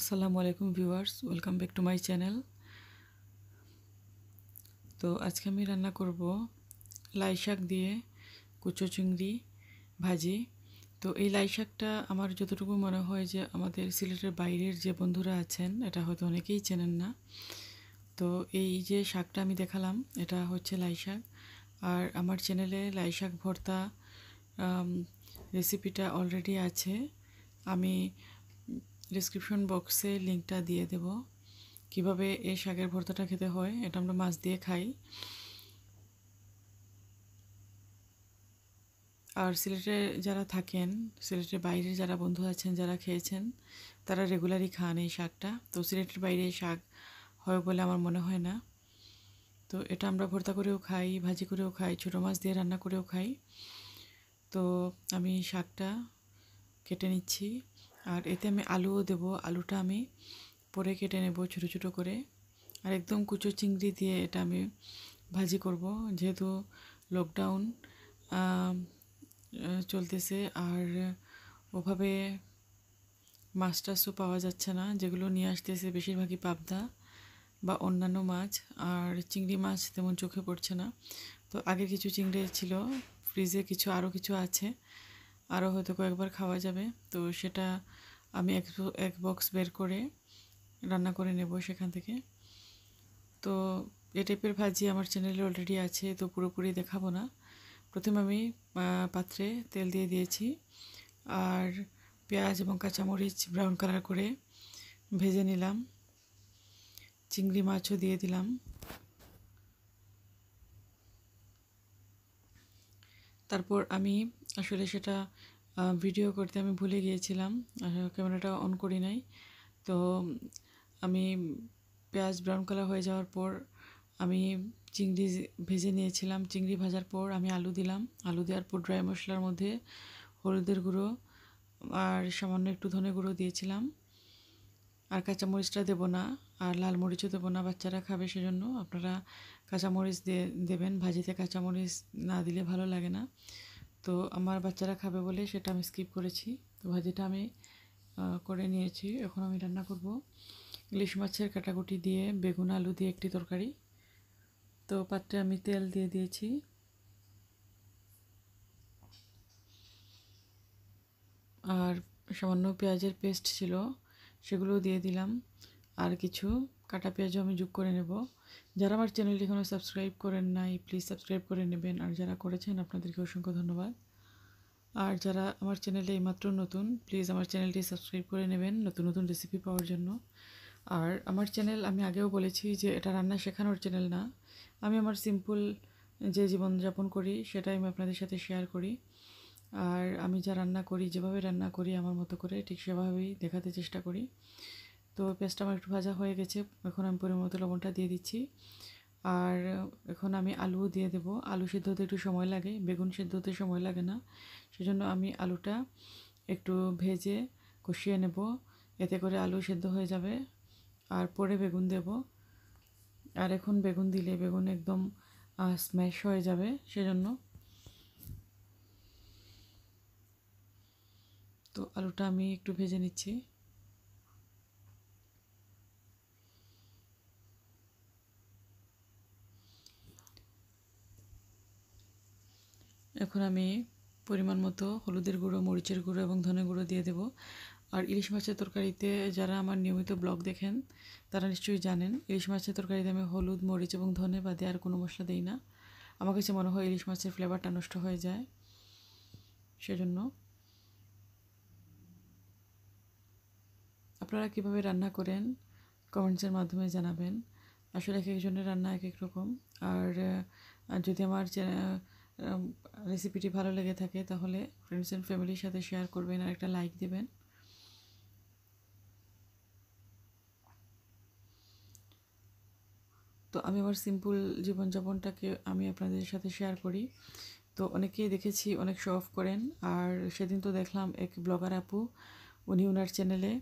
আসসালামু আলাইকুম viewers welcome back to my channel তো আজকে আমি রান্না করব লাই শাক দিয়ে কুচো চিংড়ি ভাজি তো এই লাই শাকটা আমার যতটুকু মনে হয় যে আমাদের সিলেটের বাইরের যে বন্ধুরা আছেন এটা হয়তো অনেকেই চেনেন না তো এই যে শাকটা আমি দেখালাম এটা হচ্ছে লাই শাক আর আমার চ্যানেলে লাই শাক ভর্তা রেসিপিটা অলরেডি আছে আমি ডিসক্রিপশন বক্সে লিঙ্কটা দিয়ে দেব কিভাবে এই শাকের ভর্তাটা খেতে হয় এটা আমরা মাছ দিয়ে খাই আর সিলেটে যারা থাকেন সিলেটের বাইরে যারা বন্ধু আছেন যারা খেয়েছেন তারা রেগুলারই খান এই শাকটা তো সিলেটের বাইরে শাক হয় বলে আমার মনে হয় না তো এটা আমরা ভর্তা করেও খাই ভাজি করেও খাই ছোটো মাছ দিয়ে রান্না করেও খাই তো আমি শাকটা কেটে নিচ্ছি আর এতে আমি আলুও দেব আলুটা আমি পরে কেটে নেব ছোটো ছোটো করে আর একদম কুচো চিংড়ি দিয়ে এটা আমি ভাজি করব যেহেতু লকডাউন চলতেছে আর ওভাবে মাছ টাছও পাওয়া যাচ্ছে না যেগুলো নিয়ে আসতেছে বেশিরভাগই পাবদা বা অন্যান্য মাছ আর চিংড়ি মাছ তেমন চোখে পড়ছে না তো আগে কিছু চিংড়ি ছিল ফ্রিজে কিছু আরও কিছু আছে আরও হয়তো কয়েকবার খাওয়া যাবে তো সেটা আমি এক এক বক্স বের করে রান্না করে নেব সেখান থেকে তো এ টাইপের ভাজি আমার চ্যানেলে অলরেডি আছে তো পুরোপুরি দেখাবো না প্রথমে আমি পাত্রে তেল দিয়ে দিয়েছি আর পেঁয়াজ এবং কাঁচামরিচ ব্রাউন কালার করে ভেজে নিলাম চিংড়ি মাছও দিয়ে দিলাম তারপর আমি আসলে সেটা ভিডিও করতে আমি ভুলে গিয়েছিলাম ক্যামেরাটা অন করি নাই তো আমি পেঁয়াজ ব্রাউন কালার হয়ে যাওয়ার পর আমি চিংড়ি ভেজে নিয়েছিলাম চিংড়ি ভাজার পর আমি আলু দিলাম আলু দেওয়ার পর ড্রাই মশলার মধ্যে হলুদের গুঁড়ো আর সামান্য একটু ধনে গুঁড়ো দিয়েছিলাম আর কাঁচামরিচটা দেবো না আর লাল মরিচও দেবো না বাচ্চারা খাবে সেজন্য আপনারা কাঁচামরিচ দিয়ে দেবেন ভাজিতে কাঁচামরিচ না দিলে ভালো লাগে না তো আমার বাচ্চারা খাবে বলে সেটা আমি স্কিপ করেছি তো ভাজিটা আমি করে নিয়েছি এখন আমি রান্না করব ইলিশ মাছের কাটাকুটি দিয়ে বেগুন আলু দিয়ে একটি তরকারি তো পাত্রে আমি তেল দিয়ে দিয়েছি আর সামান্য পেঁয়াজের পেস্ট ছিল সেগুলো দিয়ে দিলাম আর কিছু কাটা পেঁয়াজও আমি যোগ করে নেব যারা আমার চ্যানেলটি এখনও সাবস্ক্রাইব করেন নাই প্লিজ সাবস্ক্রাইব করে নেবেন আর যারা করেছেন আপনাদেরকে অসংখ্য ধন্যবাদ আর যারা আমার চ্যানেলে এইমাত্র নতুন প্লিজ আমার চ্যানেলটি সাবস্ক্রাইব করে নেবেন নতুন নতুন রেসিপি পাওয়ার জন্য আর আমার চ্যানেল আমি আগেও বলেছি যে এটা রান্না শেখানোর চ্যানেল না আমি আমার সিম্পল যে জীবনযাপন করি সেটাই আমি আপনাদের সাথে শেয়ার করি আর আমি যা রান্না করি যেভাবে রান্না করি আমার মতো করে ঠিক সেভাবেই দেখাতে চেষ্টা করি তো পেস্টটা আমার একটু ভাজা হয়ে গেছে এখন আমি পরিমাণ মতো লবণটা দিয়ে দিচ্ছি আর এখন আমি আলুও দিয়ে দেব আলু সিদ্ধ হতে একটু সময় লাগে বেগুন সিদ্ধ হতে সময় লাগে না সেজন্য আমি আলুটা একটু ভেজে কষিয়ে নেব এতে করে আলু সেদ্ধ হয়ে যাবে আর পরে বেগুন দেব আর এখন বেগুন দিলে বেগুন একদম স্ম্যাশ হয়ে যাবে সেজন্য তো আলুটা আমি একটু ভেজে নিচ্ছি এখন আমি পরিমাণ মতো হলুদের গুঁড়ো মরিচের গুঁড়ো এবং ধনে গুঁড়ো দিয়ে দেব আর ইলিশ মাছের তরকারিতে যারা আমার নিয়মিত ব্লগ দেখেন তারা নিশ্চয়ই জানেন ইলিশ মাছের তরকারিতে আমি হলুদ মরিচ এবং ধনে বাদে আর কোনো মশলা দিই না আমার কাছে মনে হয় ইলিশ মাছের ফ্লেভারটা নষ্ট হয়ে যায় সেজন্য আপনারা কিভাবে রান্না করেন কমেন্টসের মাধ্যমে জানাবেন আসলে এক একজনের রান্না এক এক রকম আর যদি আমার রেসিপিটি ভালো লেগে থাকে তাহলে ফ্রেন্ডস অ্যান্ড ফ্যামিলির সাথে শেয়ার করবেন আর একটা লাইক দেবেন তো আমি আমার সিম্পল জীবনযাপনটাকে আমি আপনাদের সাথে শেয়ার করি তো অনেকেই দেখেছি অনেক শো অফ করেন আর সেদিন তো দেখলাম এক ব্লগার আপু উনি ওনার চ্যানেলে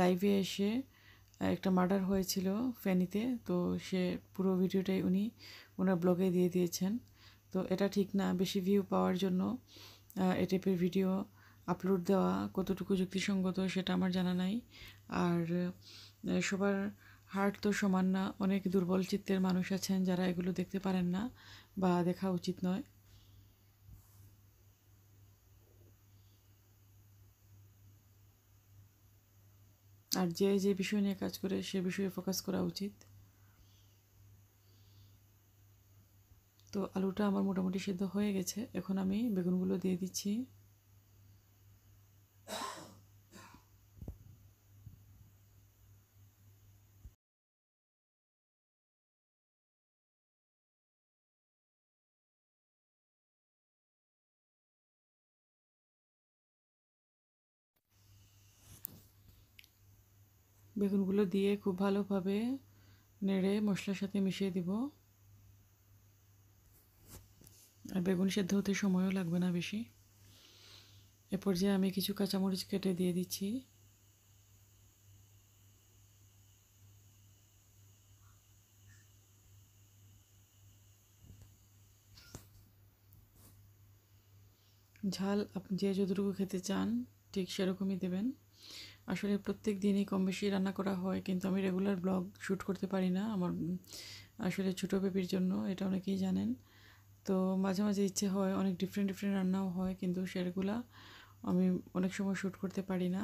লাইভে এসে একটা মার্ডার হয়েছিল ফ্যানিতে তো সে পুরো ভিডিওটাই উনি ওনার ব্লগে দিয়ে দিয়েছেন তো এটা ঠিক না বেশি ভিউ পাওয়ার জন্য এ টাইপের ভিডিও আপলোড দেওয়া কতটুকু যুক্তিসঙ্গত সেটা আমার জানা নাই আর সবার হার্ট তো সমান না অনেক দুর্বল চিত্তের মানুষ আছেন যারা এগুলো দেখতে পারেন না বা দেখা উচিত নয় আর যে যে বিষয় নিয়ে কাজ করে সে বিষয়ে ফোকাস করা উচিত তো আলুটা আমার মোটামুটি সিদ্ধ হয়ে গেছে এখন আমি বেগুনগুলো দিয়ে দিচ্ছি বেগুনগুলো দিয়ে খুব ভালোভাবে নেড়ে মশলার সাথে মিশিয়ে দিব আর বেগুন সেদ্ধ হতে সময়ও লাগবে না বেশি এ পর্যায়ে আমি কিছু কাঁচামরিচ কেটে দিয়ে দিচ্ছি ঝাল আপনি যে যতটুকু খেতে চান ঠিক সেরকমই দেবেন আসলে প্রত্যেক দিনই কম বেশি রান্না করা হয় কিন্তু আমি রেগুলার ব্লগ শ্যুট করতে পারি না আমার আসলে ছোটো বেবির জন্য এটা অনেকেই জানেন তো মাঝে মাঝে ইচ্ছে হয় অনেক ডিফারেন্ট ডিফারেন্ট রান্নাও হয় কিন্তু সেগুলা আমি অনেক সময় শ্যুট করতে পারি না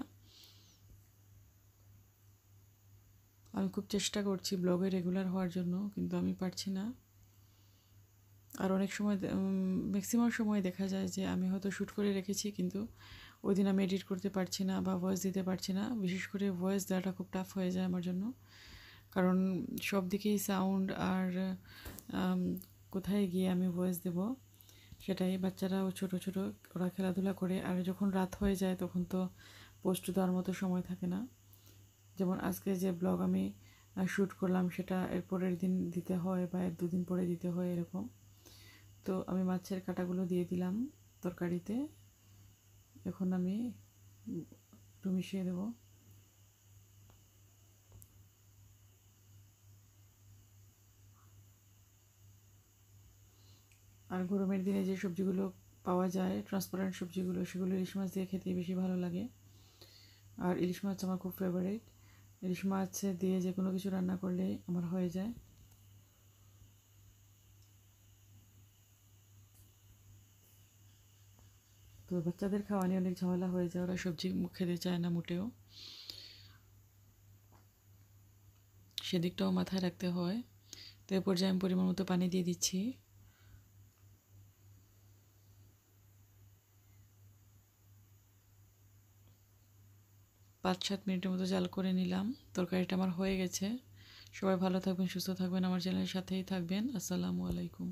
আমি খুব চেষ্টা করছি ব্লগে রেগুলার হওয়ার জন্য কিন্তু আমি পারছি না আর অনেক সময় ম্যাক্সিমাম সময় দেখা যায় যে আমি হয়তো শ্যুট করে রেখেছি কিন্তু ওই দিন আমি এডিট করতে পারছি না বা ভয়েস দিতে পারছি না বিশেষ করে ভয়েস দেওয়াটা খুব টাফ হয়ে যায় আমার জন্য কারণ সব দিকেই সাউন্ড আর কোথায় গিয়ে আমি ভয়েস দেব সেটাই বাচ্চারাও ছোট ছোট ওরা খেলাধুলা করে আর যখন রাত হয়ে যায় তখন তো পোস্ট দেওয়ার মতো সময় থাকে না যেমন আজকে যে ব্লগ আমি শ্যুট করলাম সেটা এরপরের দিন দিতে হয় বা এর দুদিন পরে দিতে হয় এরকম তো আমি মাছের কাটাগুলো দিয়ে দিলাম তরকারিতে এখন আমি একটু মিশিয়ে দেবো আর গরমের দিনে যে সবজিগুলো পাওয়া যায় ট্রান্সপারেন্ট সবজিগুলো সেগুলো ইলিশ মাছ দিয়ে খেতে বেশি ভালো লাগে আর ইলিশ মাছ আমার খুব ফেভারিট ইলিশ মাছ দিয়ে যে কোনো কিছু রান্না করলে আমার হয়ে যায় তো বাচ্চাদের খাওয়া নিয়ে অনেক ঝামেলা হয়ে যায় ওরা সবজি খেতে চায় না মোটেও সেদিকটাও মাথায় রাখতে হয় তো এ পর্যায়ে আমি পরিমাণ মতো পানি দিয়ে দিচ্ছি পাঁচ সাত মিনিটের মতো জাল করে নিলাম তরকারিটা আমার হয়ে গেছে সবাই ভালো থাকবেন সুস্থ থাকবেন আমার চ্যানেলের সাথেই থাকবেন আসসালামু আলাইকুম